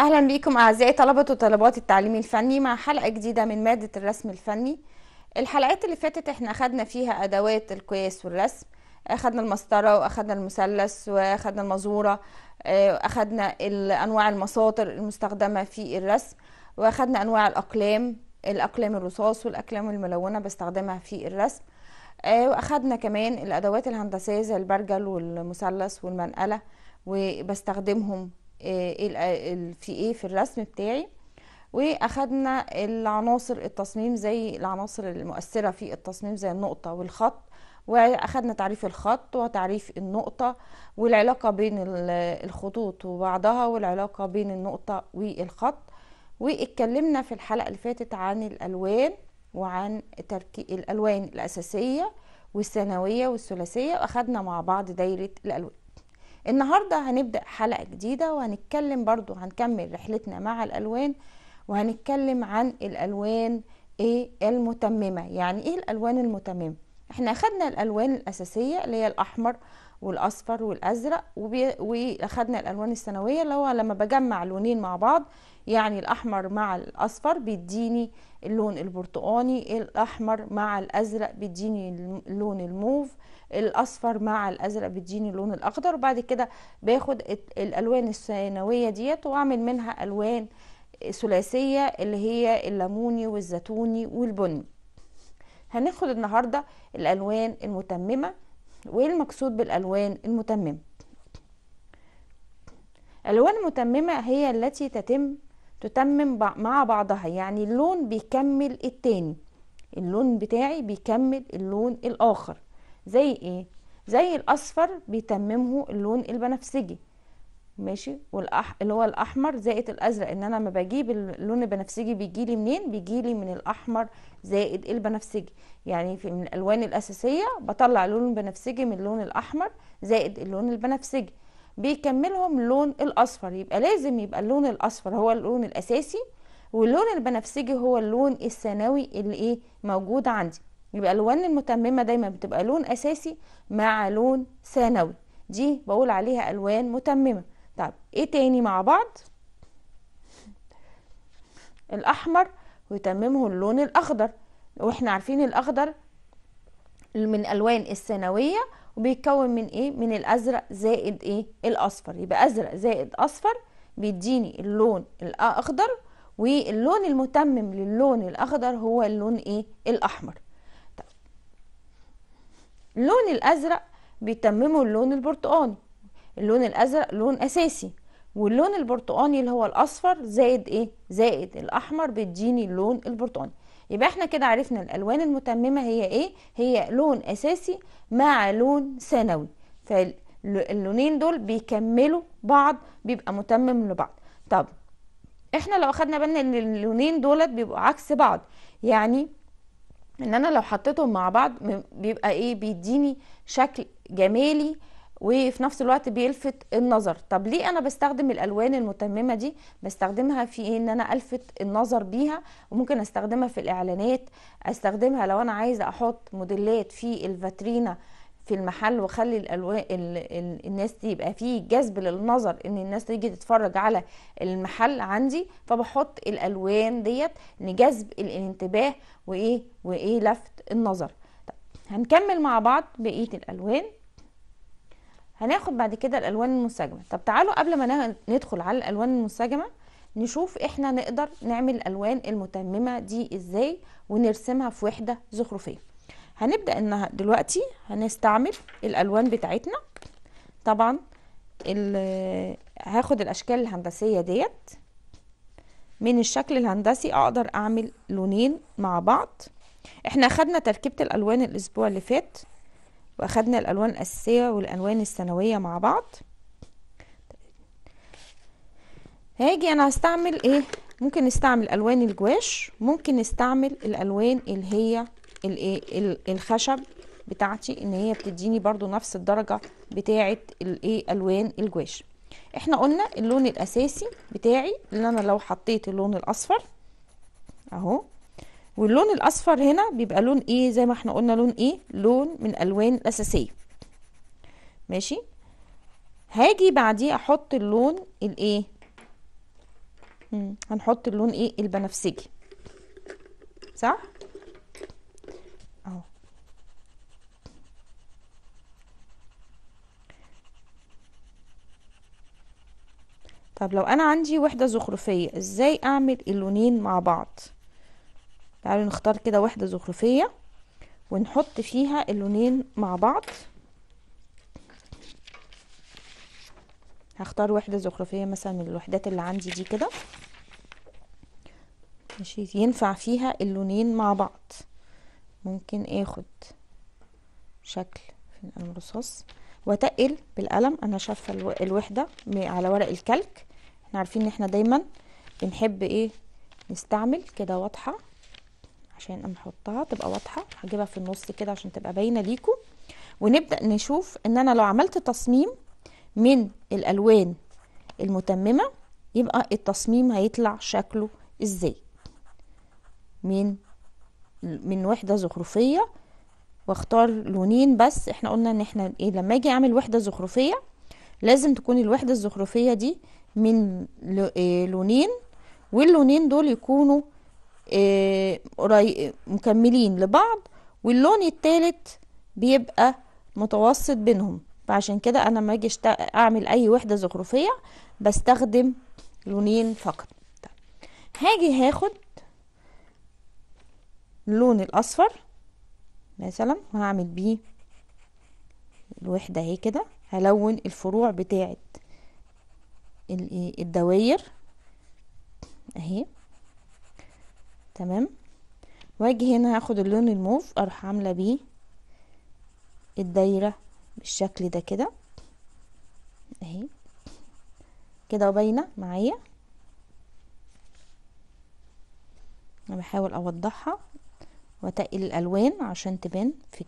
اهلا بيكم اعزائي طلبه وطلبات التعليم الفني مع حلقه جديده من ماده الرسم الفني الحلقات اللي فاتت احنا اخدنا فيها ادوات القياس والرسم اخدنا المسطره واخدنا المثلث واخدنا المزوره آه، اخدنا انواع المساطر المستخدمه في الرسم واخدنا انواع الاقلام الاقلام الرصاص والاقلام الملونه بستخدمها في الرسم آه، واخدنا كمان الادوات الهندسيه زي البرجل والمثلث والمنقله وبستخدمهم آه، آه، في ايه في الرسم بتاعي واخدنا العناصر التصميم زي العناصر المؤثرة في التصميم زي النقطة والخط واخدنا تعريف الخط وتعريف النقطة والعلاقة بين الخطوط وبعضها والعلاقة بين النقطة والخط واتكلمنا في الحلقة اللي فاتت عن الألوان وعن الألوان الأساسية والثانوية والثلاثية واخدنا مع بعض دايرة الألوان النهاردة هنبدأ حلقة جديدة وهنتكلم برضو هنكمل رحلتنا مع الألوان وهنتكلم عن الألوان ايه المتممة يعني ايه الألوان المتممة احنا اخدنا الألوان الأساسية اللي هي الأحمر والاصفر والازرق واخدنا الالوان السنوية اللي هو لما بجمع لونين مع بعض يعني الاحمر مع الاصفر بيديني اللون البرتقاني الاحمر مع الازرق بيديني اللون الموف الاصفر مع الازرق بتديني اللون الاخضر وبعد كده باخد الالوان الثانويه ديت واعمل منها الوان ثلاثيه اللي هي الليموني والزيتوني والبني هناخد النهارده الالوان المتممه وايه المقصود بالالوان المتممه الالوان المتممه هي التي تتم تتمم مع بعضها يعني اللون بيكمل التاني اللون بتاعي بيكمل اللون الاخر زي ايه زي الاصفر بيتممه اللون البنفسجي ماشي والاح اللي هو الاحمر زائد الازرق ان انا لما بجيب اللون البنفسجي بيجيلي منين بيجيلي من الاحمر زائد البنفسجي يعني في من الالوان الاساسيه بطلع لون بنفسجي من اللون الاحمر زائد اللون البنفسجي بيكملهم لون الاصفر يبقى لازم يبقى اللون الاصفر هو اللون الاساسي واللون البنفسجي هو اللون الثانوي اللي ايه موجود عندي يبقى الالوان المتممه دايما بتبقى لون اساسي مع لون ثانوي دي بقول عليها الوان متممه طب ايه تاني مع بعض الاحمر ويتممه اللون الاخضر واحنا عارفين الاخضر من الوان الثانويه وبيتكون من ايه من الازرق زائد ايه الاصفر يبقى ازرق زائد اصفر بيديني اللون الاخضر واللون المتمم للون الاخضر هو اللون ايه الاحمر اللون الازرق بيتممه اللون البرتقاني اللون الازرق لون اساسي واللون البرتقاني اللي هو الاصفر زائد ايه زائد الاحمر بيديني اللون البرتقاني يبقى احنا كده عرفنا الالوان المتممه هي ايه هي لون اساسي مع لون ثانوي فاللونين دول بيكملوا بعض بيبقى متمم لبعض طب احنا لو اخدنا بالنا ان اللونين دولت بيبقوا عكس بعض يعني ان انا لو حطيتهم مع بعض بيبقى ايه بيديني شكل جمالي وفي نفس الوقت بيلفت النظر طب ليه انا بستخدم الالوان المتممه دي بستخدمها في ايه ان انا الفت النظر بيها وممكن استخدمها في الاعلانات استخدمها لو انا عايزه احط موديلات في الفاترينا في المحل وخلي الالوان الناس يبقى فيه جذب للنظر ان الناس تيجي تتفرج على المحل عندي فبحط الالوان ديت لجذب الانتباه وايه وايه لفت النظر هنكمل مع بعض بقيه الالوان هناخد بعد كده الالوان المنسجمه طب تعالوا قبل ما ندخل على الالوان المنسجمه نشوف احنا نقدر نعمل الالوان المتممه دي ازاي ونرسمها في وحده زخرفيه هنبدأ ان دلوقتي هنستعمل الالوان بتاعتنا طبعا هاخد الاشكال الهندسية ديت من الشكل الهندسي اقدر اعمل لونين مع بعض احنا اخدنا تركيبة الالوان الاسبوع اللي فات واخدنا الالوان الاساسية والالوان السنويه مع بعض هاجي انا هستعمل ايه ممكن نستعمل الوان الجواش ممكن نستعمل الالوان اللي هي الايه الخشب بتاعتي ان هي بتديني برضو نفس الدرجه بتاعه الايه الوان الجواش احنا قلنا اللون الاساسي بتاعي اللي انا لو حطيت اللون الاصفر اهو واللون الاصفر هنا بيبقى لون ايه زي ما احنا قلنا لون ايه لون من الوان الاساسيه ماشي هاجي بعديه احط اللون الايه هنحط اللون ايه البنفسجي صح طب لو انا عندي وحده زخرفيه ازاي اعمل اللونين مع بعض تعالوا نختار كده وحده زخرفيه ونحط فيها اللونين مع بعض هختار وحده زخرفيه مثلا من الوحدات اللي عندي دي كده ماشي ينفع فيها اللونين مع بعض ممكن اخد شكل في الرصاص وتقل بالقلم انا شافه الوحده على ورق الكلك احنا عارفين ان احنا دايما بنحب ايه نستعمل كده واضحه عشان اما احطها تبقى واضحه هجيبها في النص كده عشان تبقى باينه ليكم ونبدا نشوف ان انا لو عملت تصميم من الالوان المتممه يبقى التصميم هيطلع شكله ازاي من من وحده زخرفيه واختار لونين بس احنا قلنا ان احنا ايه لما اجي اعمل وحده زخرفيه لازم تكون الوحده الزخرفيه دي من آه، لونين واللونين دول يكونوا آه، مكملين لبعض واللون التالت بيبقى متوسط بينهم فعشان كده انا لما اجي اعمل اي وحده زخرفيه بستخدم لونين فقط هاجي هاخد اللون الاصفر مثلا وهعمل بيه الوحده اهي كده هلون الفروع بتاعه إيه، الدواير اهي تمام واجي هنا هاخد اللون الموف اروح عامله بيه الدايره بالشكل ده كده اهي كده باينه معايا انا بحاول اوضحها واتقل الالوان عشان تبان في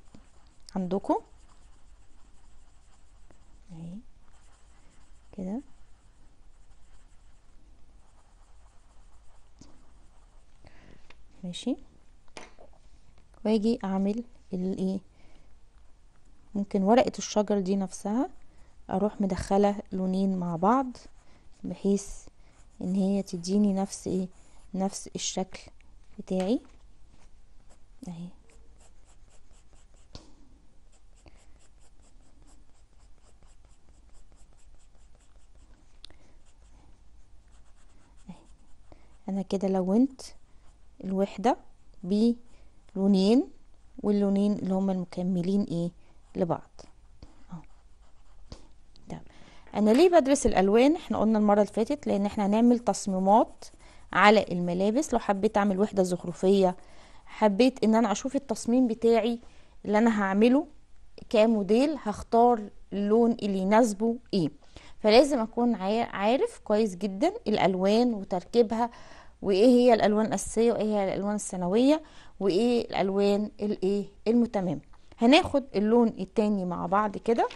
عندكم اهي كده ماشي واجي اعمل الايه ممكن ورقة الشجر دي نفسها اروح مدخلة لونين مع بعض بحيث ان هي تديني نفس ايه نفس الشكل بتاعي اهي انا كده لونت الوحدة بلونين واللونين اللي هما المكملين ايه لبعض طيب. انا ليه بدرس الالوان احنا قلنا المرة اللي فاتت لان احنا هنعمل تصميمات على الملابس لو حبيت اعمل وحدة زخرفية حبيت ان انا اشوف التصميم بتاعي اللي انا هعمله كموديل هختار اللون اللي يناسبه ايه فلازم اكون عارف كويس جدا الالوان وتركيبها وايه هي الالوان الاساسيه وايه هي الالوان السنويه وايه الالوان الايه المتمامه هناخد اللون التاني مع بعض كده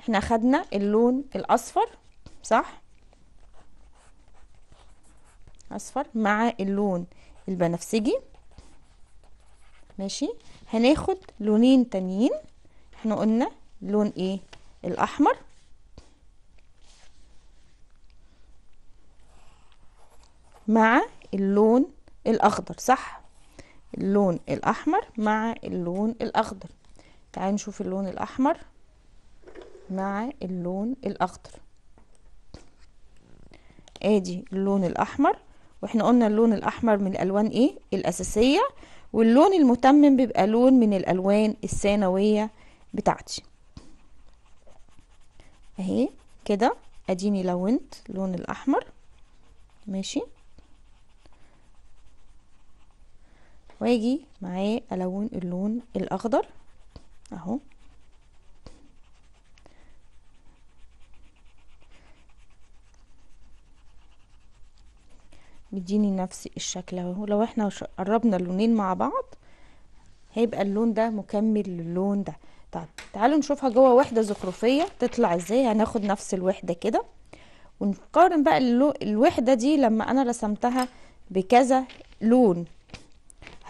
احنا اخدنا اللون الاصفر صح اصفر مع اللون البنفسجي ماشي هناخد لونين تانيين احنا قلنا لون ايه الاحمر مع اللون الأخضر صح اللون الأحمر مع اللون الأخضر تعال نشوف اللون الأحمر مع اللون الأخضر ادي اللون الأحمر واحنا قلنا اللون الأحمر من الألوان ايه الأساسية واللون المتمم بيبقى لون من الألوان الثانوية بتاعتي اهي كده اديني لونت اللون الأحمر ماشي واجي معاه الون اللون الاخضر اهو بيديني نفس الشكل اهو لو احنا قربنا اللونين مع بعض هيبقى اللون ده مكمل للون ده طيب تعالوا نشوفها جوه وحده زخرفيه تطلع ازاي هناخد نفس الوحده كده ونقارن بقى الوحده دي لما انا رسمتها بكذا لون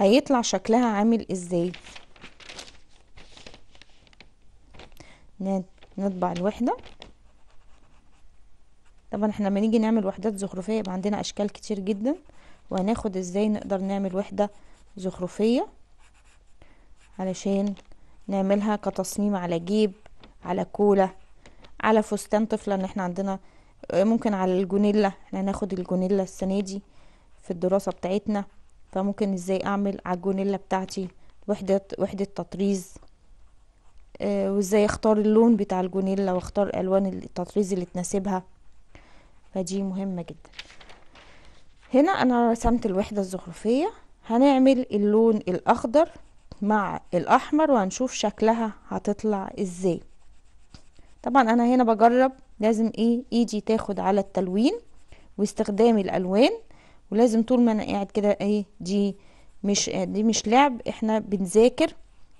هيطلع شكلها عامل ازاي نطبع الوحدة طبعا احنا لما نيجي نعمل وحدات زخرفية يبقى عندنا اشكال كتير جدا وهناخد ازاي نقدر نعمل وحدة زخرفية علشان نعملها كتصميم على جيب على كولا على فستان طفلة ان احنا عندنا ممكن على الجونيلا احنا هناخد الجونيلا السنة دي في الدراسة بتاعتنا فممكن ازاي اعمل عجونيلا بتاعتي وحدة وحدة تطريز آه، وازاي اختار اللون بتاع الجونيلا واختار الوان التطريز اللي تناسبها فدي مهمة جدا هنا انا رسمت الوحدة الزخرفية هنعمل اللون الاخضر مع الاحمر وهنشوف شكلها هتطلع ازاي طبعا انا هنا بجرب لازم ايه ايدي تاخد على التلوين واستخدام الالوان ولازم طول ما انا قاعد كده اهي دي مش دي مش لعب احنا بنذاكر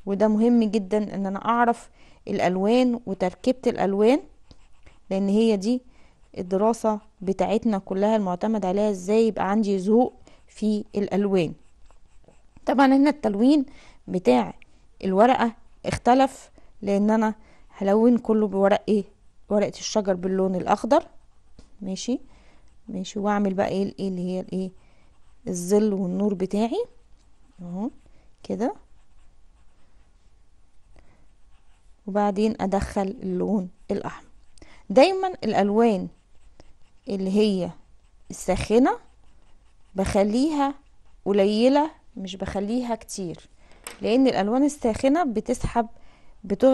وده مهم جدا ان انا اعرف الالوان وتركيبه الالوان لان هي دي الدراسه بتاعتنا كلها المعتمد عليها ازاي يبقى عندي ذوق في الالوان طبعا هنا التلوين بتاع الورقه اختلف لان انا هلون كله بورق ايه ورقه الشجر باللون الاخضر ماشي ماشي واعمل بقى ايه اللي هي الايه الظل والنور بتاعي اهو كده وبعدين ادخل اللون الاحمر دايما الالوان اللي هي الساخنه بخليها قليله مش بخليها كتير لان الالوان الساخنه بتسحب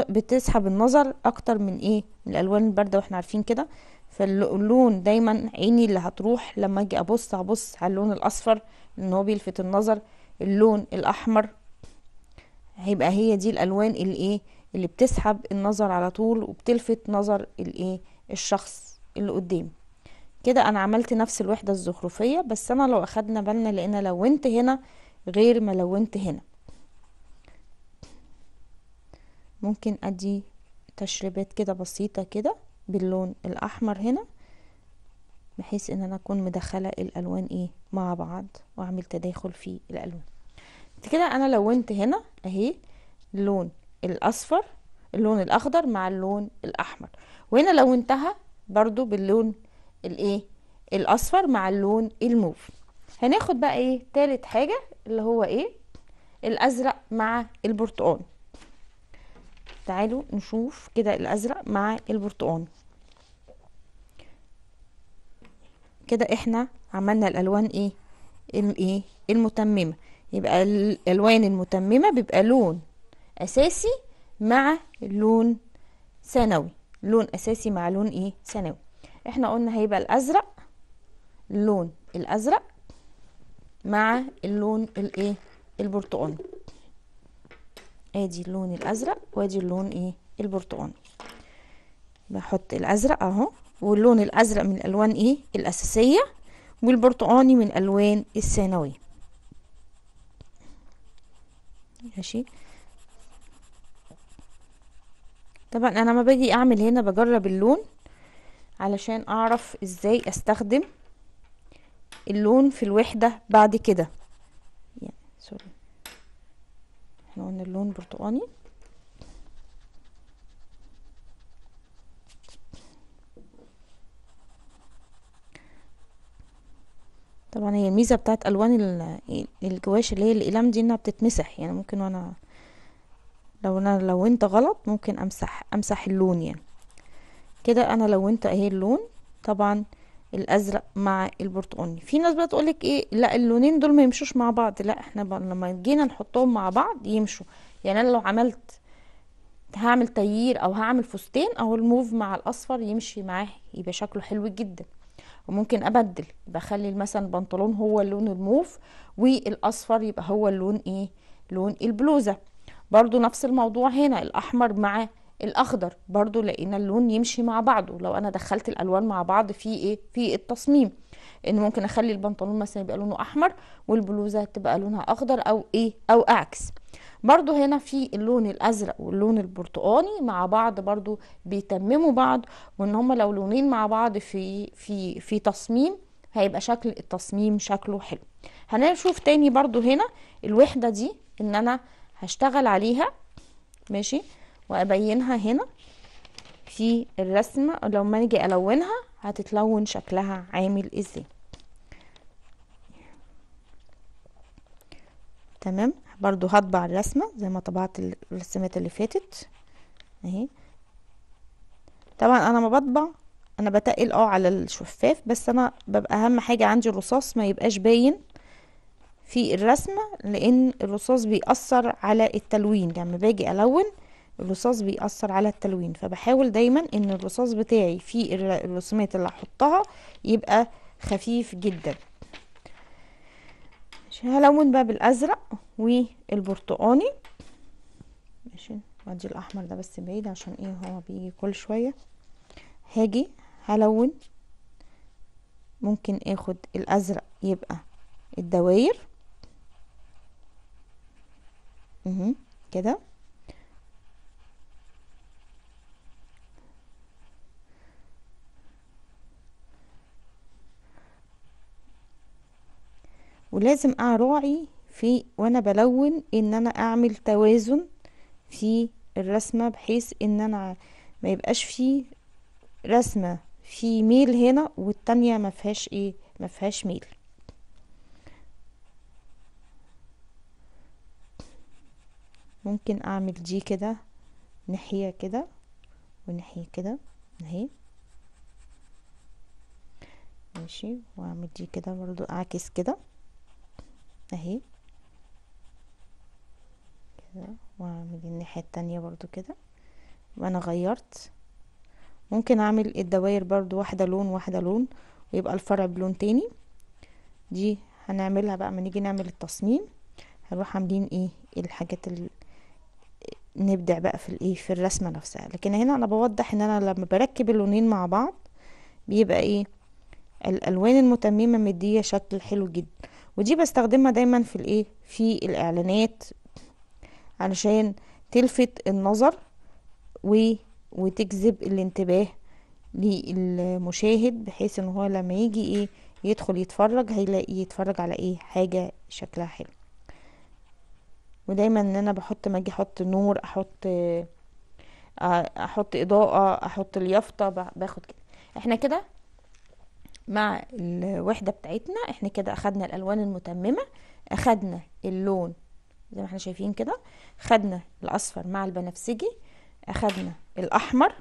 بتسحب النظر اكتر من ايه من الالوان البارده واحنا عارفين كده فاللون دايما عيني اللي هتروح لما اجي ابص هبص على اللون الاصفر ان هو بيلفت النظر اللون الاحمر هيبقى هي دي الالوان اللي ايه اللي بتسحب النظر على طول وبتلفت نظر الايه الشخص اللي قدامي كده انا عملت نفس الوحده الزخرفيه بس انا لو اخدنا بالنا لان لونت هنا غير ما لونت هنا ممكن ادي تشريبات كده بسيطه كده باللون الاحمر هنا بحيث ان انا اكون مدخله الالوان ايه مع بعض واعمل تداخل في الالوان كده انا لونت هنا اهي اللون الاصفر اللون الاخضر مع اللون الاحمر وهنا لونتها برضو باللون الايه الاصفر مع اللون الموف هناخد بقى ايه تالت حاجه اللي هو ايه الازرق مع البرتقال تعالوا نشوف كده الازرق مع البرتقاني كده احنا عملنا الالوان ايه, إيه؟ المتممه يبقى الالوان المتممه بيبقى لون اساسي مع لون ثانوي لون اساسي مع لون ايه ثانوي احنا قلنا هيبقى الازرق اللون الازرق مع اللون الايه البرتقاني ادي اللون الازرق وادي اللون ايه البرتقاني بحط الازرق اهو واللون الازرق من الالوان ايه الاساسيه والبرتقاني من الالوان الثانويه ماشي طبعا انا ما باجي اعمل هنا بجرب اللون علشان اعرف ازاي استخدم اللون في الوحده بعد كده يعني سوري احنا قلنا اللون برتقاني طبعا هي الميزه بتاعت الوان الجواش اللي هي الاقلام دي انها بتتمسح يعني ممكن وانا لو انا لونت غلط ممكن امسح امسح اللون يعني كده انا لونت اهي اللون طبعا الازرق مع البرتقاني في ناس بقى تقولك ايه لا اللونين دول ما يمشوش مع بعض لا احنا لما جينا نحطهم مع بعض يمشوا يعني انا لو عملت هعمل تغيير او هعمل فستان او الموف مع الاصفر يمشي معاه يبقى شكله حلو جدا وممكن ابدل يبقى اخلي مثلا البنطلون هو اللون الموف والاصفر يبقى هو اللون ايه لون البلوزه برضو نفس الموضوع هنا الاحمر مع الاخضر برضو لقينا اللون يمشي مع بعضه لو انا دخلت الالوان مع بعض في ايه في التصميم ان ممكن اخلي البنطلون مثلا يبقى لونه احمر والبلوزه تبقى لونها اخضر او ايه او عكس برضو هنا في اللون الازرق واللون البرتقاني مع بعض برضو بيتمموا بعض وان هما لو لونين مع بعض في في في تصميم هيبقى شكل التصميم شكله حلو هنشوف تاني برضو هنا الوحده دي ان انا هشتغل عليها ماشي وابينها هنا في الرسمة لما اجي الونها هتتلون شكلها عامل ازاي تمام برضو هطبع الرسمة زي ما طبعت الرسمات اللي فاتت اهي طبعا انا ما بطبع انا بتقل اه على الشفاف بس انا ببقى اهم حاجة عندي الرصاص ما يبقاش باين في الرسمة لان الرصاص بيأثر على التلوين يعني لما يعني باجي الون الرصاص بيأثر على التلوين فبحاول دايما ان الرصاص بتاعي في الرسومات اللي هحطها يبقى خفيف جدا ماشي هلون بقى بالازرق والبرتقاني ماشي وادي الاحمر ده بس بعيد عشان ايه هو بيجي كل شويه هاجي هلون ممكن اخد الازرق يبقى الدواير كده ولازم اراعي في وانا بلون ان انا اعمل توازن في الرسمة بحيث ان انا ما يبقاش في رسمة في ميل هنا والتانية ما فيهاش ايه ما فيهاش ميل ممكن اعمل دي كده ناحية كده وناحية كده اهي ماشي واعمل دي كده برضو اعكس كده اهي كده واعمل الناحية التانية برضو كده وانا غيرت ممكن اعمل الدواير برضو واحدة لون واحدة لون ويبقى الفرع بلون تاني دي هنعملها بقى ما نيجي نعمل التصميم هنروح عاملين ايه الحاجات اللي نبدع بقى في الايه في الرسمه نفسها لكن هنا انا بوضح ان انا لما بركب اللونين مع بعض بيبقى ايه الالوان المتممه مديه شكل حلو جدا ودي بستخدمها دايما في الايه في الاعلانات علشان تلفت النظر و وتجذب الانتباه للمشاهد بحيث ان هو لما يجي ايه يدخل يتفرج هيلاقي يتفرج على ايه حاجه شكلها حلو ودايما ان انا بحط ما اجي احط نور احط احط اضاءه احط اليافطه باخد كده احنا كده مع الوحدة بتاعتنا احنا كده اخدنا الالوان المتممة اخدنا اللون زي ما احنا شايفين كده خدنا الاصفر مع البنفسجي اخدنا الاحمر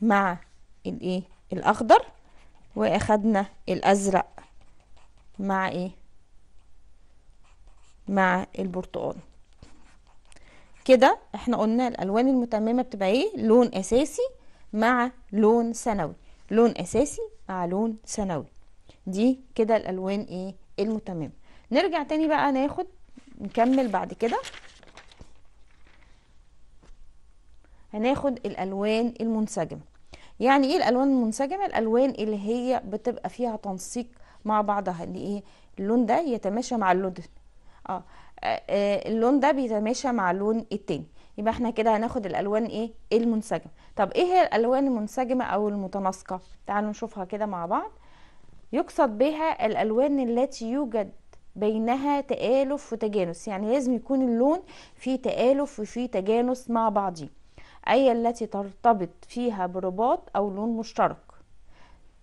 مع الايه الاخضر واخدنا الازرق مع ايه مع البرتقال كده احنا قلنا الالوان المتممه بتبقى ايه لون اساسي مع لون ثانوي لون اساسي مع لون سنوي دي كده الالوان ايه المتمم نرجع تاني بقى ناخد نكمل بعد كده هناخد الالوان المنسجمه يعني ايه الالوان المنسجمه الالوان اللي هي بتبقى فيها تنسيق مع بعضها اللي ايه اللون ده يتماشى مع اللون ده اه, آه, آه، اللون ده بيتماشى مع اللون التاني يبقى احنا كده هناخد الالوان ايه المنسجمه طب ايه هي الالوان المنسجمه او المتناسقه تعالوا نشوفها كده مع بعض يقصد بها الالوان التي يوجد بينها تآلف وتجانس يعني لازم يكون اللون فيه تآلف وفيه تجانس مع بعضه أي التي ترتبط فيها برباط أو لون مشترك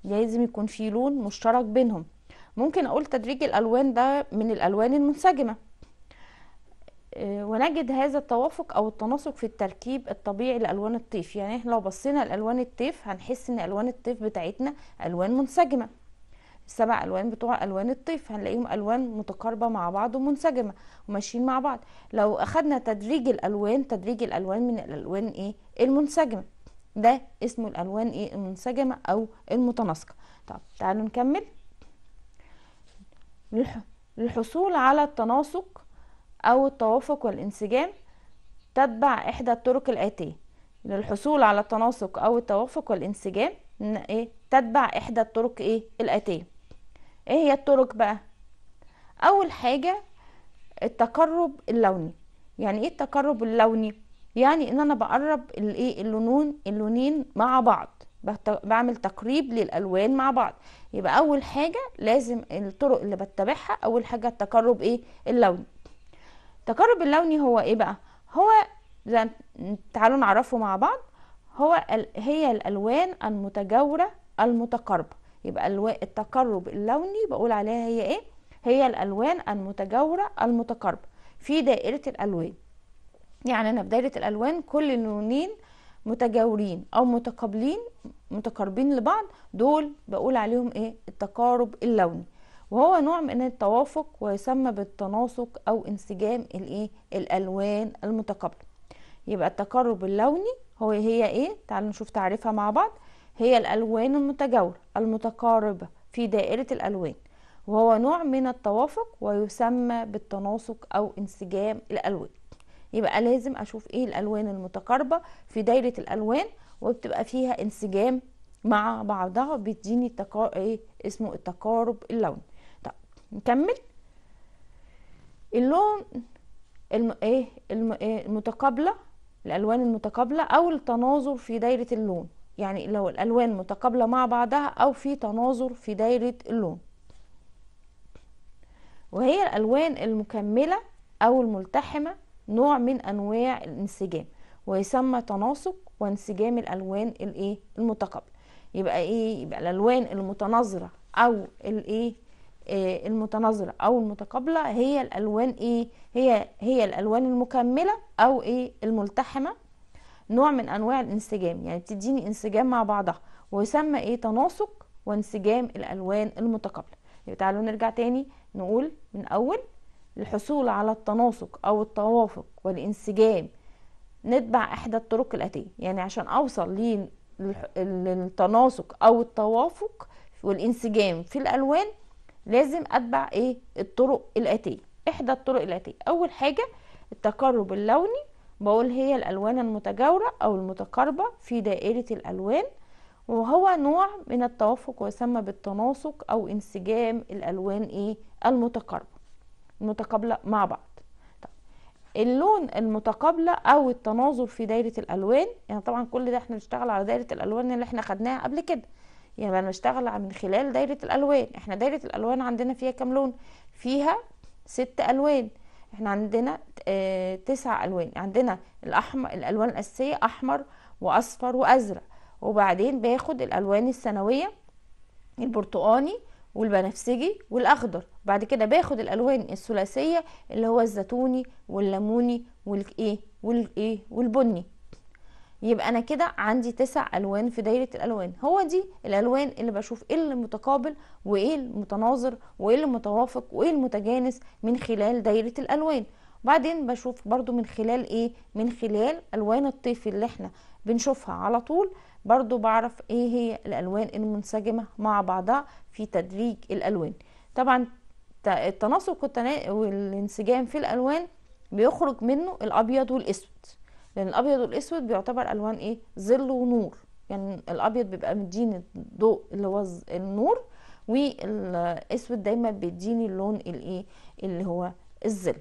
لازم يكون فيه لون مشترك بينهم ممكن أقول تدريج الألوان ده من الألوان المنسجمة آه، ونجد هذا التوافق او التناسق في التركيب الطبيعي لالوان الطيف يعني احنا لو بصينا لالوان الطيف هنحس ان الوان الطيف بتاعتنا الوان منسجمه السبع الوان بتوع الوان الطيف هنلاقيهم الوان متقاربه مع بعض ومنسجمه وماشيين مع بعض لو اخذنا تدريج الالوان تدريج الالوان من الالوان ايه المنسجمه ده اسمه الالوان ايه المنسجمه او المتناسقه طب تعالوا نكمل للحصول على التناسق أو التوافق والانسجام تتبع إحدى الطرق الآتية للحصول على التناسق أو التوافق والانسجام إيه؟ تتبع إحدى الطرق إيه؟ الآتية إيه هي الطرق بقى؟ أول حاجة التقرب اللوني يعني إيه التقرب اللوني؟ يعني إن أنا بقرب الإيه اللونون اللونين مع بعض بعمل تقريب للالوان مع بعض يبقى اول حاجه لازم الطرق اللي بتبعها اول حاجه التقرب ايه اللوني التقارب اللوني هو ايه بقى هو زي تعالوا نعرفه مع بعض هو ال... هي الالوان المتجاوره المتقاربه يبقى الو... التقرب اللوني بقول عليها هي ايه هي الالوان المتجاوره المتقاربه في دائره الالوان يعني انا في دائره الالوان كل لونين متجاورين او متقابلين متقاربين لبعض دول بقول عليهم ايه التقارب اللوني وهو نوع من التوافق ويسمى بالتناسق أو انسجام الإيه الألوان المتقابلة يبقى التقارب اللوني هو هي إيه تعالوا نشوف تعريفها مع بعض هي الألوان المتجاورة المتقاربة في دائرة الألوان وهو نوع من التوافق ويسمى بالتناسق أو انسجام الألوان يبقى لازم أشوف إيه الألوان المتقاربة في دائرة الألوان وبتبقى فيها انسجام مع بعضها بتديني التقار... إيه اسمه التقارب اللوني نكمل اللون الم... ايه الم... إيه المتقابله الالوان المتقابله او التناظر في دايره اللون يعني لو الالوان متقابله مع بعضها او في تناظر في دايره اللون وهي الالوان المكمله او الملتحمه نوع من انواع الانسجام ويسمى تناسق وانسجام الالوان الايه المتقابله يبقى ايه يبقى الالوان المتناظره او الايه آه، المتناظره او المتقابله هي الالوان ايه هي هي الالوان المكمله او ايه الملتحمه نوع من انواع الانسجام يعني بتديني انسجام مع بعضها ويسمى ايه تناسق وانسجام الالوان المتقابله يبقى تعالوا نرجع تاني نقول من اول للحصول على التناسق او التوافق والانسجام نتبع احدى الطرق الاتيه يعني عشان اوصل للتناسق او التوافق والانسجام في الالوان لازم اتبع ايه الطرق الاتيه احدى الطرق الاتيه اول حاجه التقرب اللوني بقول هي الالوان المتجاوره او المتقاربه في دائره الالوان وهو نوع من التوافق ويسمى بالتناسق او انسجام الالوان ايه المتقاربه المتقابله مع بعض طيب، اللون المتقابله او التناظر في دايره الالوان يعني طبعا كل ده احنا بنشتغل على دايره الالوان اللي احنا خدناها قبل كده يعني انا من خلال دايره الالوان احنا دايره الالوان عندنا فيها كام لون فيها ست الوان احنا عندنا اه تسع الوان عندنا الاحمر الالوان الاساسيه احمر واصفر وازرق وبعدين باخد الالوان السنوية البرتقاني والبنفسجي والاخضر بعد كده باخد الالوان الثلاثيه اللي هو الزيتوني والليموني والايه والايه والبني يبقى انا كده عندي تسع الوان في دايره الالوان هو دي الالوان اللي بشوف ايه المتقابل وايه المتناظر وايه المتوافق وايه المتجانس من خلال دايره الالوان بعدين بشوف برضو من خلال ايه من خلال الوان الطيف اللي احنا بنشوفها على طول برضو بعرف ايه هي الالوان المنسجمه مع بعضها في تدريج الالوان طبعا التناسق والانسجام في الالوان بيخرج منه الابيض والاسود لان الابيض والاسود بيعتبر الوان ايه ظل ونور يعني الابيض بيبقى مديني الضوء اللي هو النور والاسود دايما بيديني اللون الايه اللي هو الظل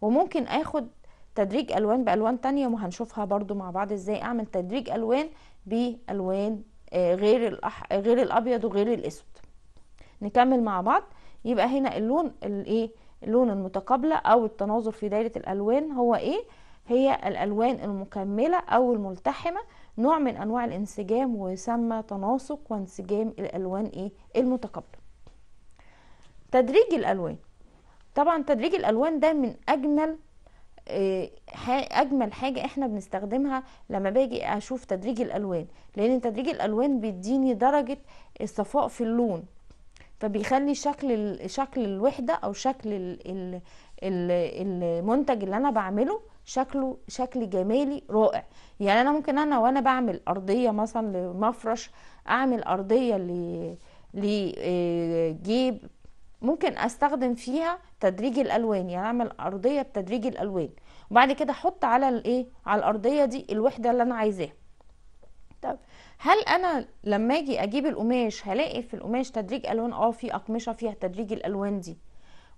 وممكن اخد تدريج الوان بالوان تانية وهنشوفها برضو مع بعض ازاي اعمل تدريج الوان بالوان آه، غير الأح... غير الابيض وغير الاسود نكمل مع بعض يبقى هنا اللون الايه اللون المتقابله او التناظر في دايره الالوان هو ايه هي الألوان المكملة أو الملتحمة نوع من أنواع الانسجام ويسمى تناسق وانسجام الألوان إيه المتقابلة تدريج الألوان طبعا تدريج الألوان ده من أجمل آه، اجمل حاجه احنا بنستخدمها لما باجي اشوف تدريج الالوان لان تدريج الالوان بيديني درجه الصفاء في اللون فبيخلي شكل شكل الوحده او شكل المنتج اللي انا بعمله شكله شكل جمالي رائع يعني انا ممكن انا وانا بعمل ارضيه مثلا لمفرش اعمل ارضيه ل لجيب آه، ممكن استخدم فيها تدريج الالوان يعني اعمل ارضيه بتدريج الالوان وبعد كده احط على الايه على الارضيه دي الوحده اللي انا عايزاها طب هل انا لما اجي اجيب القماش هلاقي في القماش تدريج الوان اه في اقمشه فيها تدريج الالوان دي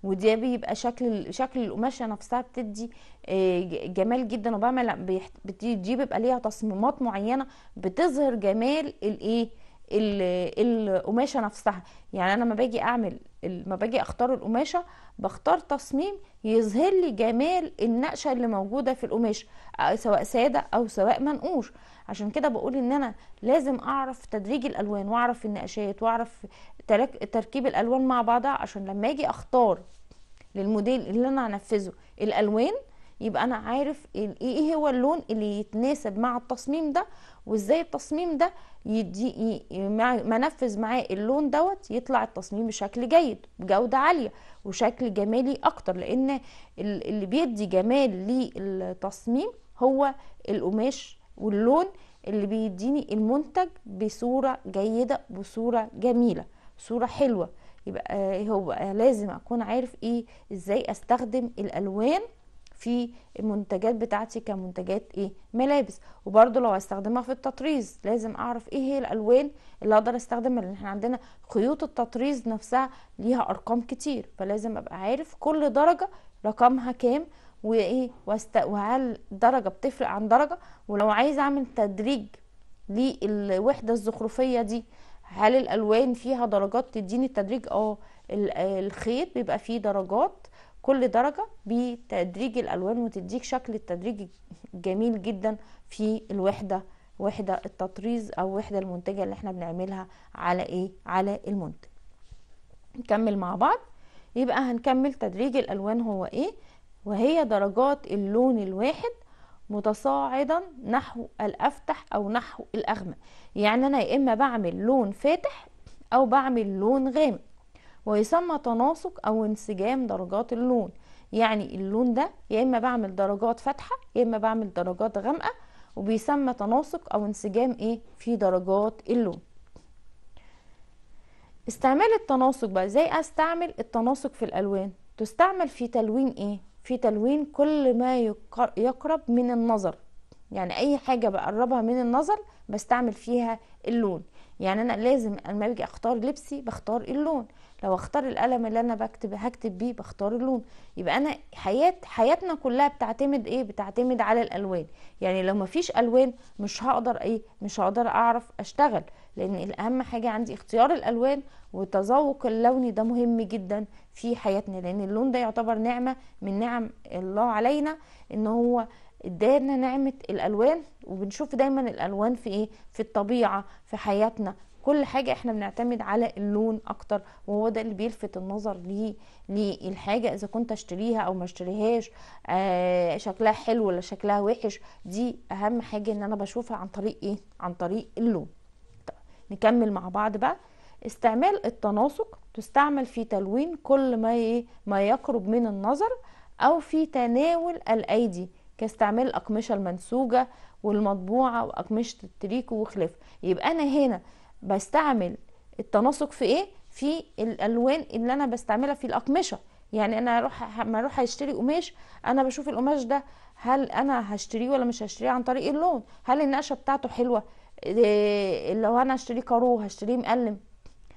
وده بيبقى شكل شكل القماشه نفسها بتدي آه، جمال جدا وبعمل دي بيبقى ليها تصميمات معينه بتظهر جمال الايه القماشه نفسها يعني انا لما باجي اعمل لما باجي اختار القماشه بختار تصميم يظهر لي جمال النقشه اللي موجوده في القماشه سواء ساده او سواء منقوش عشان كده بقول ان انا لازم اعرف تدريج الالوان واعرف النقشات واعرف تركيب الالوان مع بعضها عشان لما اجي اختار للموديل اللي انا هنفذه الالوان يبقى انا عارف إيه-, ايه هو اللون اللي يتناسب مع التصميم ده وازاي التصميم ده يدي منفذ معاه اللون دوت يطلع التصميم بشكل جيد بجودة عالية وشكل جمالي اكتر لان اللي بيدي جمال للتصميم هو القماش واللون اللي بيديني المنتج بصورة جيدة بصورة جميلة صورة حلوة يبقى آه، هو لازم اكون عارف ايه ازاي استخدم الالوان في المنتجات بتاعتي كمنتجات ايه ملابس وبرده لو هستخدمها في التطريز لازم اعرف ايه هي الالوان اللي اقدر استخدمها لان احنا عندنا خيوط التطريز نفسها ليها ارقام كتير فلازم ابقى عارف كل درجه رقمها كام وايه وست... وهل درجه بتفرق عن درجه ولو عايز اعمل تدريج للوحده الزخرفيه دي هل الالوان فيها درجات تديني التدريج اه الخيط بيبقى فيه درجات كل درجة بتدريج الألوان وتديك شكل التدريج جميل جدا في الوحدة وحدة التطريز أو وحدة المنتجة اللي احنا بنعملها على ايه على المنتج نكمل مع بعض يبقى هنكمل تدريج الألوان هو ايه وهي درجات اللون الواحد متصاعدا نحو الأفتح أو نحو الأغمق يعني أنا يا إما بعمل لون فاتح أو بعمل لون غامق ويسمى تناسق او انسجام درجات اللون يعني اللون ده يا اما بعمل درجات فاتحه يا اما بعمل درجات غامقه وبيسمى تناسق او انسجام ايه في درجات اللون استعمال التناسق بقى ازاي استعمل التناسق في الالوان تستعمل في تلوين ايه في تلوين كل ما يقرب من النظر يعني اي حاجه بقربها من النظر بستعمل فيها اللون يعني انا لازم لما باجي اختار لبسي بختار اللون لو اختار القلم اللي انا بكتب هكتب بيه بختار اللون يبقى انا حياه حياتنا كلها بتعتمد ايه بتعتمد على الالوان يعني لو مفيش الوان مش هقدر ايه مش هقدر اعرف اشتغل لان الاهم حاجه عندي اختيار الالوان وتذوق اللوني ده مهم جدا في حياتنا لان اللون ده يعتبر نعمه من نعم الله علينا ان هو ادانا نعمه الالوان وبنشوف دايما الالوان في ايه في الطبيعه في حياتنا كل حاجه احنا بنعتمد على اللون اكتر وهو ده اللي بيلفت النظر للحاجه اذا كنت اشتريها او ما اشتريهاش آه شكلها حلو ولا شكلها وحش دي اهم حاجه ان انا بشوفها عن طريق ايه عن طريق اللون طيب نكمل مع بعض بقى استعمال التناسق تستعمل في تلوين كل ما ايه ما يقرب من النظر او في تناول الايدي كاستعمال الاقمشه المنسوجه والمطبوعه واقمشه التريكو وخلافه يبقى انا هنا بستعمل التناسق في ايه في الالوان اللي انا بستعملها في الاقمشه يعني انا اروح ما اروح اشتري قماش انا بشوف القماش ده هل انا هشتريه ولا مش هشتريه عن طريق اللون هل النقشه بتاعته حلوه إيه لو انا هشتريه كارو هشتريه مقلم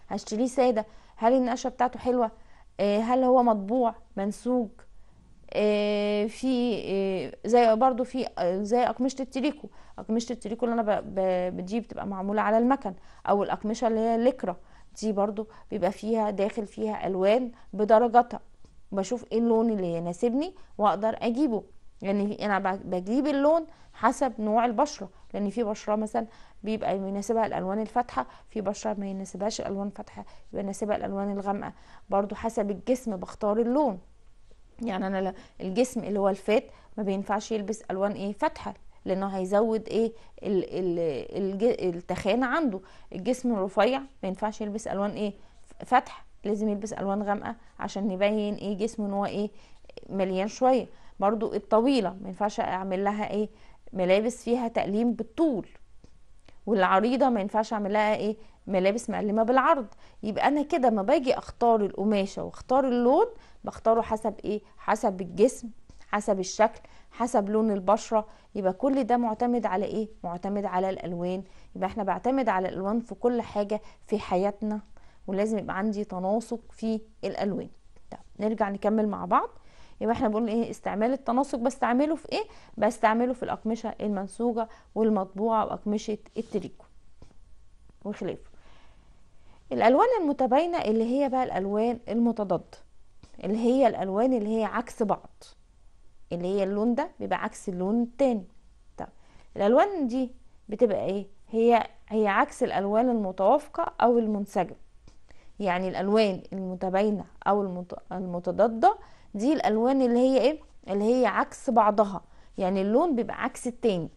هشتريه ساده هل النقشه بتاعته حلوه إيه هل هو مطبوع منسوج إيه في آه، زي برضو في آه، زي اقمشه التريكو اقمشه التريكو اللي انا بدي بتبقى معموله على المكن او الاقمشه اللي هي الليكرا دي برضو بيبقى فيها داخل فيها الوان بدرجتها بشوف ايه اللون اللي يناسبني واقدر اجيبه يعني انا بجيب اللون حسب نوع البشره لان في بشره مثلا بيبقى يناسبها الالوان الفاتحه في بشره ما يناسبهاش الالوان الفاتحه يبقى يناسبها الالوان الغامقه برضو حسب الجسم بختار اللون يعني انا الجسم اللي هو الفات ما بينفعش يلبس الوان ايه فاتحه لانه هيزود ايه التخان عنده الجسم الرفيع ما ينفعش يلبس الوان ايه فتح لازم يلبس الوان غامقه عشان يبين ايه جسمه ان هو ايه مليان شويه برضو الطويله ما ينفعش اعمل لها ايه ملابس فيها تقليم بالطول والعريضه ما ينفعش اعمل لها ايه ملابس مقلمه بالعرض يبقى انا كده ما باجي اختار القماشه واختار اللون بختاره حسب ايه حسب الجسم حسب الشكل حسب لون البشرة يبقى كل ده معتمد على ايه معتمد على الالوان يبقى احنا بعتمد على الالوان في كل حاجة في حياتنا ولازم يبقى عندي تناسق في الالوان طب نرجع نكمل مع بعض يبقى احنا بنقول ايه استعمال التناسق بستعمله في ايه بستعمله في الاقمشه المنسوجه والمطبوعه واقمشه التريكو وخلافه الالوان المتباينه اللي هي بقى الالوان المتضاده اللي هي الالوان اللي هي عكس بعض اللي هي اللون ده بيبقى عكس اللون التاني طب الالوان دي بتبقى ايه هي هي عكس الالوان المتوافقه او المنسجمه يعني الالوان المتباينه او المتضاده دي الالوان اللي هي ايه اللي هي عكس بعضها يعني اللون بيبقى عكس التاني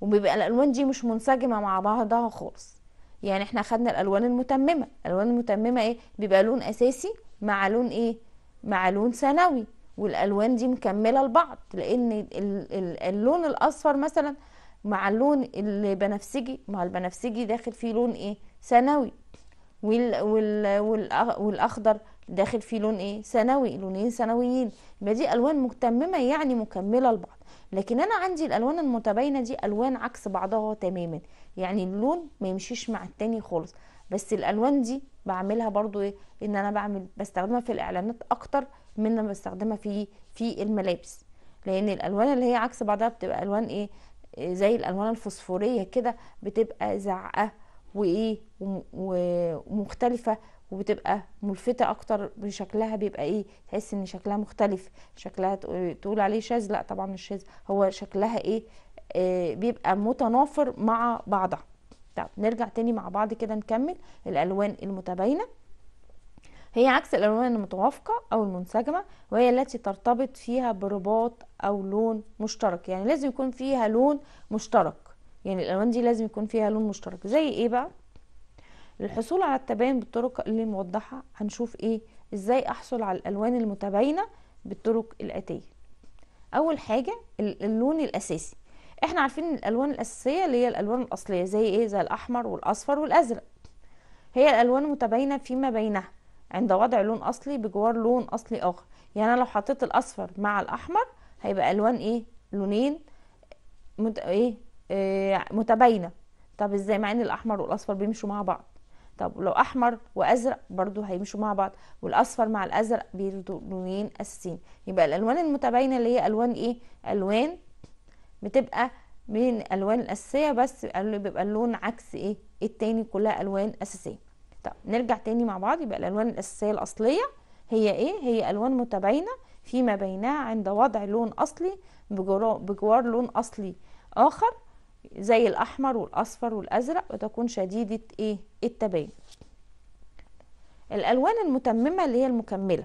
وبيبقى الالوان دي مش منسجمه مع بعضها خالص يعني احنا خدنا الالوان المتممه الالوان المتممه ايه بيبقى لون اساسي مع لون ايه مع لون ثانوي والالوان دي مكمله لبعض لان اللون الاصفر مثلا مع اللون البنفسجي مع البنفسجي داخل فيه لون ايه ثانوي وال وال والاخضر داخل فيه لون ايه ثانوي لونين ثانويين يبقى دي الوان متممه يعني مكمله لبعض لكن انا عندي الالوان المتباينه دي الوان عكس بعضها تماما يعني اللون ما يمشيش مع التاني خالص بس الالوان دي بعملها برضو ايه ان انا بعمل بستخدمها في الاعلانات اكتر من اللي بستخدمها في في الملابس لان الالوان اللي هي عكس بعضها بتبقى الوان ايه زي الالوان الفسفوريه كده بتبقى زعقه وايه ومختلفه وبتبقى ملفتة اكتر بشكلها بيبقى ايه تحس ان شكلها مختلف شكلها تقول عليه شاذ لا طبعا مش شاذ هو شكلها ايه آه بيبقى متنافر مع بعضها طب نرجع تاني مع بعض كده نكمل الالوان المتباينه هي عكس الألوان المتوافقة أو المنسجمة وهي التي ترتبط فيها برباط أو لون مشترك يعني لازم يكون فيها لون مشترك يعني الألوان دي لازم يكون فيها لون مشترك زي إيه بقى؟ للحصول على التباين بالطرق اللي موضحة هنشوف إيه إزاي أحصل على الألوان المتباينة بالطرق الآتية أول حاجة اللون الأساسي احنا عارفين ان الالوان الاساسيه اللي هي الالوان الاصليه زي ايه زي الاحمر والاصفر والازرق هي الالوان متباينه فيما بينها عند وضع لون اصلي بجوار لون اصلي اخر يعني انا لو حطيت الاصفر مع الاحمر هيبقى الوان ايه لونين مت... ايه, إيه متباينه طب ازاي مع ان الاحمر والاصفر بيمشوا مع بعض طب لو احمر وازرق برضو هيمشوا مع بعض والاصفر مع الازرق بيدوا لونين اساسيين يبقى الالوان المتباينه اللي هي الوان ايه الوان بتبقى من الالوان الاساسيه بس بيبقى اللون عكس ايه التاني كلها الوان اساسيه طب نرجع تاني مع بعض يبقى الالوان الاساسيه الاصليه هي ايه هي الوان متباينه فيما بينها عند وضع لون اصلي بجوار لون اصلي اخر زي الاحمر والاصفر والازرق وتكون شديده ايه التباين الالوان المتممه اللي هي المكمله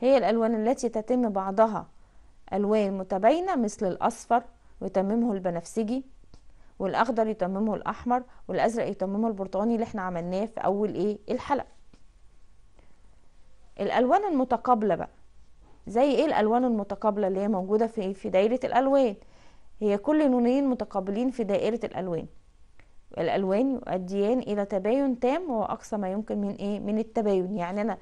هي الالوان التي تتم بعضها الوان متباينه مثل الاصفر ويتممه البنفسجي والاخضر يتممه الاحمر والازرق يتممه البرتقاني اللي احنا عملناه في اول ايه الحلقه الالوان المتقابله بقى زي ايه الالوان المتقابله اللي هي موجوده في في دايره الالوان هي كل لونين متقابلين في دائره الالوان الالوان يؤديان الى تباين تام وهو اقصى ما يمكن من ايه من التباين يعني انا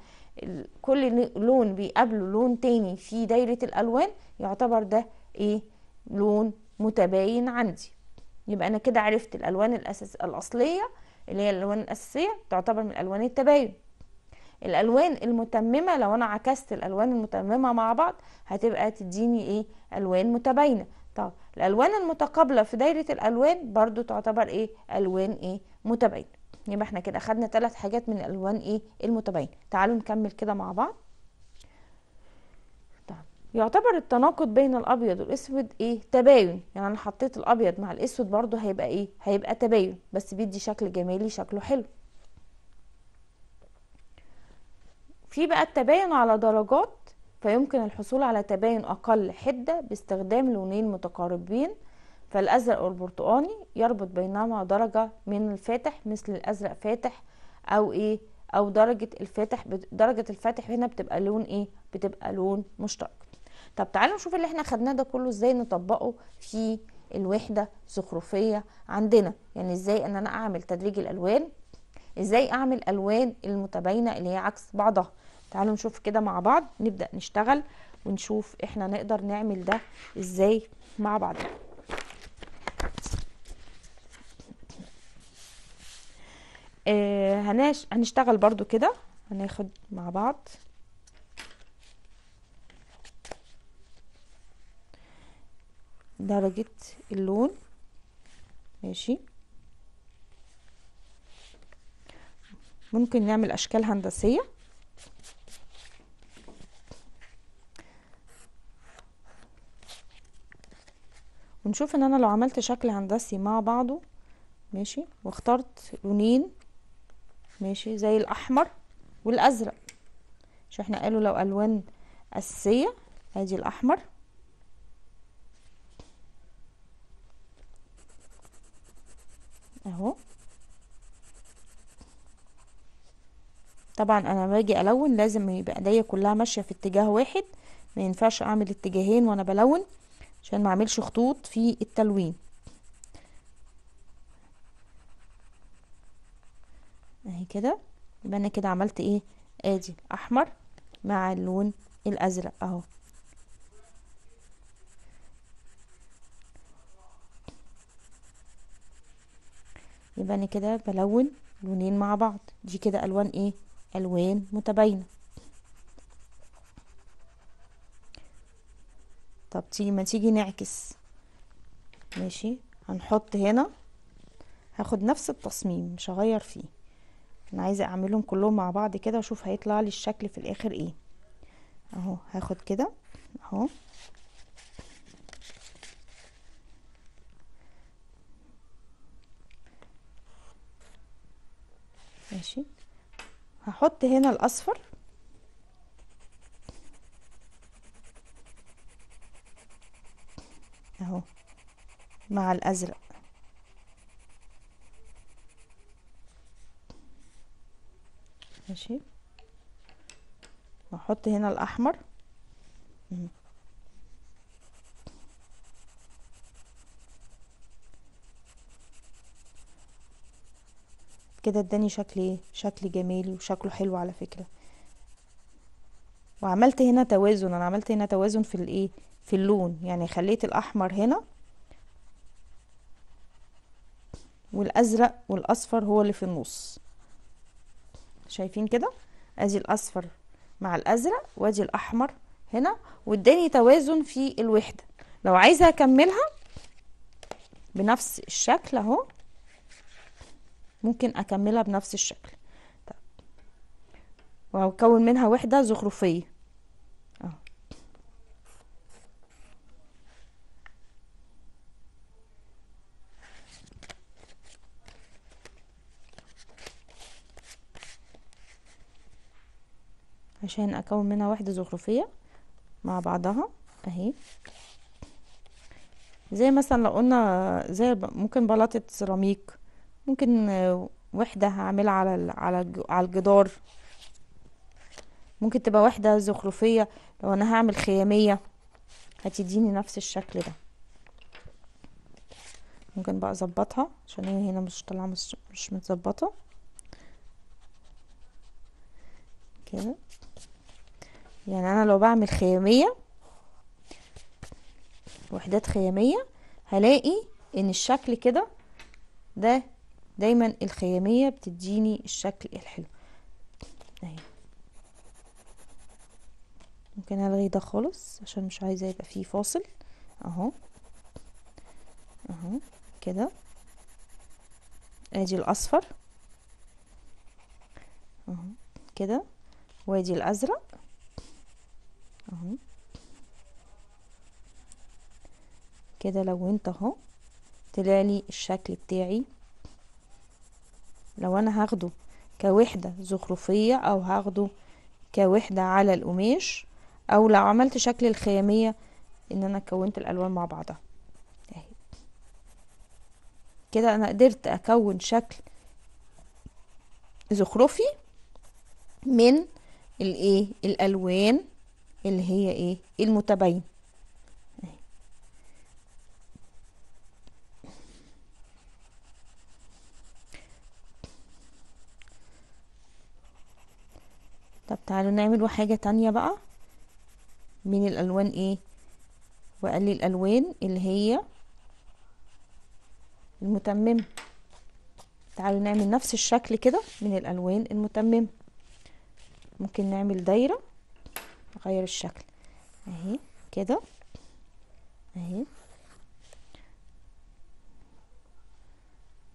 كل لون بيقابله لون تاني في دايره الالوان يعتبر ده ايه لون متباين عندي يبقى انا كده عرفت الالوان الأساس الاصليه اللي هي الالوان الاساسيه تعتبر من الوان التباين الالوان المتممه لو انا عكست الالوان المتممه مع بعض هتبقى تديني ايه الوان متباينه طب الالوان المتقابله في دايره الالوان برضو تعتبر ايه الوان ايه متباينه يبقى احنا كده خدنا ثلاث حاجات من الالوان ايه المتباينه تعالوا نكمل كده مع بعض يعتبر التناقض بين الابيض والاسود ايه تباين يعني انا حطيت الابيض مع الاسود برضو هيبقى ايه هيبقى تباين بس بيدي شكل جمالي شكله حلو في بقى التباين على درجات فيمكن الحصول على تباين اقل حده باستخدام لونين متقاربين فالازرق والبرتقاني يربط بينهما درجه من الفاتح مثل الازرق فاتح او ايه او درجه الفاتح درجه الفاتح هنا بتبقى لون ايه بتبقى لون مشترك طب تعالوا نشوف اللي احنا خدناه ده كله ازاي نطبقه في الوحدة الزخرفية عندنا يعني ازاي ان انا اعمل تدريج الالوان ازاي اعمل الوان المتباينة اللي هي عكس بعضها تعالوا نشوف كده مع بعض نبدأ نشتغل ونشوف احنا نقدر نعمل ده ازاي مع بعض آه هنشتغل برضو كده هناخد مع بعض درجة اللون ماشي ممكن نعمل أشكال هندسية ونشوف ان انا لو عملت شكل هندسي مع بعضه ماشي واخترت لونين ماشي زي الاحمر والازرق مش احنا قالوا لو الوان اساسيه ادي الاحمر اهو طبعا انا باجي الون لازم يبقى ايديا كلها ماشيه في اتجاه واحد ما ينفعش اعمل اتجاهين وانا بلون عشان ما اعملش خطوط في التلوين اهي كده يبقى انا كده عملت ايه ادي احمر مع اللون الازرق اهو يبقى انا كده بلون لونين مع بعض دي كده الوان ايه الوان متباينه طب تيجي ما تيجي نعكس ماشي هنحط هنا هاخد نفس التصميم مش هغير فيه انا عايزه اعملهم كلهم مع بعض كده واشوف هيطلع لي الشكل في الاخر ايه اهو هاخد كده اهو ماشي هحط هنا الاصفر اهو مع الازرق ماشي واحط هنا الاحمر كده اداني شكل ايه شكل جميل وشكله حلو على فكرة وعملت هنا توازن انا عملت هنا توازن في الايه في اللون يعني خليت الاحمر هنا والازرق والاصفر هو اللي في النص شايفين كده ادي الاصفر مع الازرق وادي الاحمر هنا واداني توازن في الوحده لو عايزه اكملها بنفس الشكل اهو ممكن اكملها بنفس الشكل طب. وهكون منها وحدة زخرفية آه. عشان اكون منها واحدة زخرفية مع بعضها اهي زي مثلا لو قلنا زي ممكن بلاطة سيراميك ممكن وحدة هعملها على على الجدار ممكن تبقى وحدة زخرفية لو انا هعمل خيامية هتديني نفس الشكل ده ممكن بقى اظبطها عشان هي هنا مش طالعة مش, مش متظبطة كده يعني انا لو بعمل خيامية وحدات خيامية هلاقي ان الشكل كده ده دايما الخيامية بتديني الشكل الحلو اهي ممكن الغي ده خالص عشان مش عايزة يبقى فيه فاصل اهو اهو كده ادي الاصفر اهو كده وادي الازرق اهو كده لونت اهو طلع لي الشكل بتاعي لو انا هاخده كوحدة زخرفية او هاخده كوحدة على القماش او لو عملت شكل الخيامية ان انا كونت الالوان مع بعضها كده انا قدرت اكون شكل زخرفي من الايه الالوان اللي هي ايه المتباينه طب تعالوا نعمل حاجة تانية بقى من الالوان ايه واقلل الالوان اللي هي المتممة تعالوا نعمل نفس الشكل كده من الالوان المتممة ممكن نعمل دايرة نغير الشكل اهي كده اهي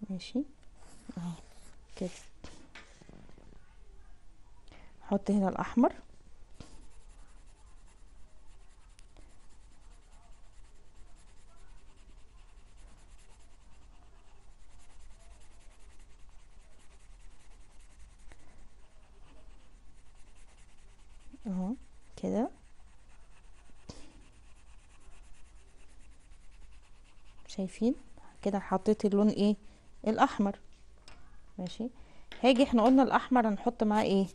ماشي اهو كده هحط هنا الاحمر اهو كده شايفين كده حطيت اللون ايه الاحمر ماشي هاجي احنا قلنا الاحمر هنحط معاه ايه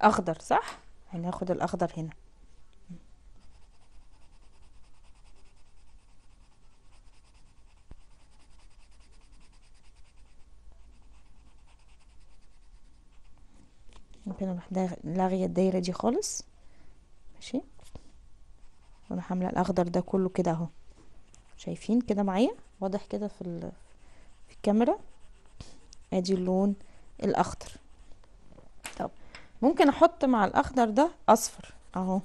اخضر صح يعني هناخد الاخضر هنا ممكن اروح لاغيه الدايره دي خالص ماشي واروح عامله الاخضر ده كله كده اهو شايفين كده معايا واضح كده في, في الكاميرا ادي اللون الاخضر ممكن احط مع الاخضر ده اصفر اهو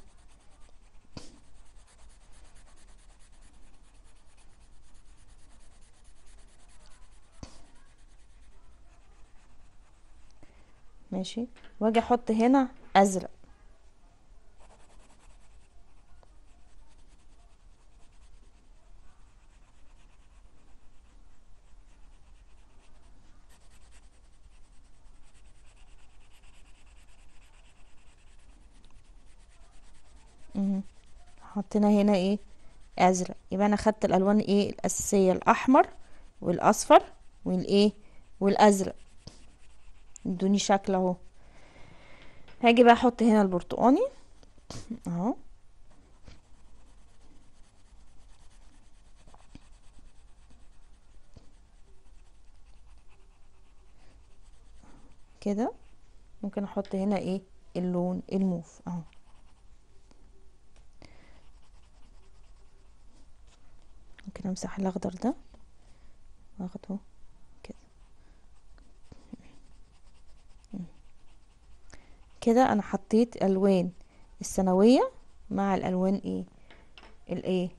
ماشي واجي احط هنا ازرق حطينا هنا ايه ازرق يبقى انا خدت الالوان ايه الاساسيه الاحمر والاصفر والايه والازرق ادوني شكل اهو هاجي بقى احط هنا البرتقاني اهو كده ممكن احط هنا ايه اللون الموف اهو ممكن امسح الاخضر ده واخده كده كده انا حطيت الوان السنويه مع الالوان ايه الايه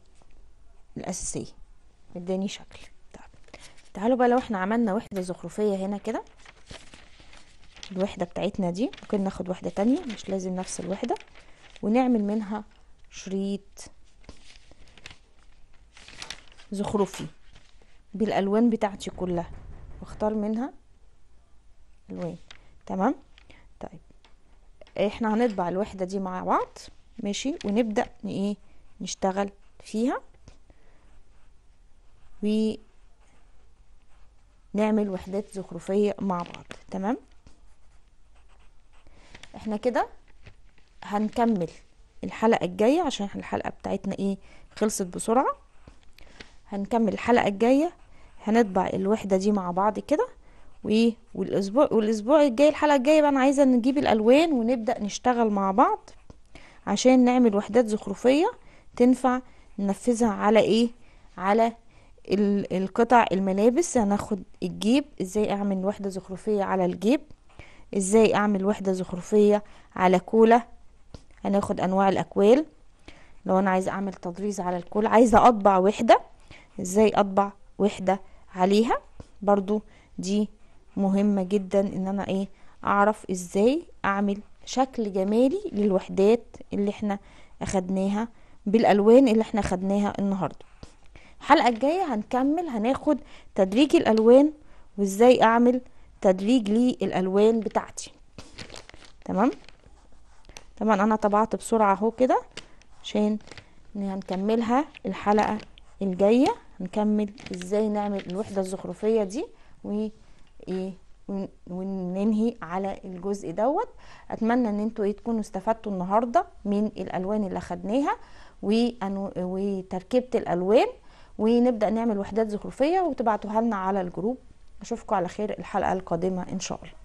الاساسيه اداني شكل طيب تعالوا بقى لو احنا عملنا وحده زخرفيه هنا كده الوحده بتاعتنا دي ممكن ناخد وحده تانية مش لازم نفس الوحده ونعمل منها شريط زخرفي بالالوان بتاعتي كلها واختار منها الوان تمام طيب احنا هنطبع الوحده دي مع بعض ماشي ونبدا ايه نشتغل فيها ونعمل وحدات زخرفيه مع بعض تمام احنا كده هنكمل الحلقه الجايه عشان الحلقه بتاعتنا ايه خلصت بسرعه هنكمل الحلقة الجاية هنطبع الوحدة دي مع بعض كده والاسبوع والاسبوع الجاي الحلقة الجاية بقى انا عايزة نجيب الالوان ونبدأ نشتغل مع بعض عشان نعمل وحدات زخرفية تنفع ننفذها على ايه على القطع الملابس هناخد الجيب ازاي اعمل وحدة زخرفية على الجيب ازاي اعمل وحدة زخرفية على كولا هناخد انواع الاكوال لو انا عايزة اعمل تضريز على الكولا عايزة اطبع وحدة ازاي اطبع وحدة عليها برضو دي مهمة جدا ان انا ايه اعرف ازاي اعمل شكل جمالي للوحدات اللي احنا اخدناها بالالوان اللي احنا خدناها النهاردة الحلقة الجاية هنكمل هناخد تدريج الالوان وازاي اعمل تدريج للالوان بتاعتي تمام طبعا انا طبعت بسرعة اهو كده عشان هنكملها الحلقة الجايه نكمل ازاي نعمل الوحده الزخرفيه دي إيه، و وننهي على الجزء دوت اتمنى ان انتوا إيه تكونوا استفدتوا النهارده من الالوان اللي خدناها وتركيبه الالوان ونبدا نعمل وحدات زخرفيه وتبعتوها لنا على الجروب اشوفكم على خير الحلقه القادمه ان شاء الله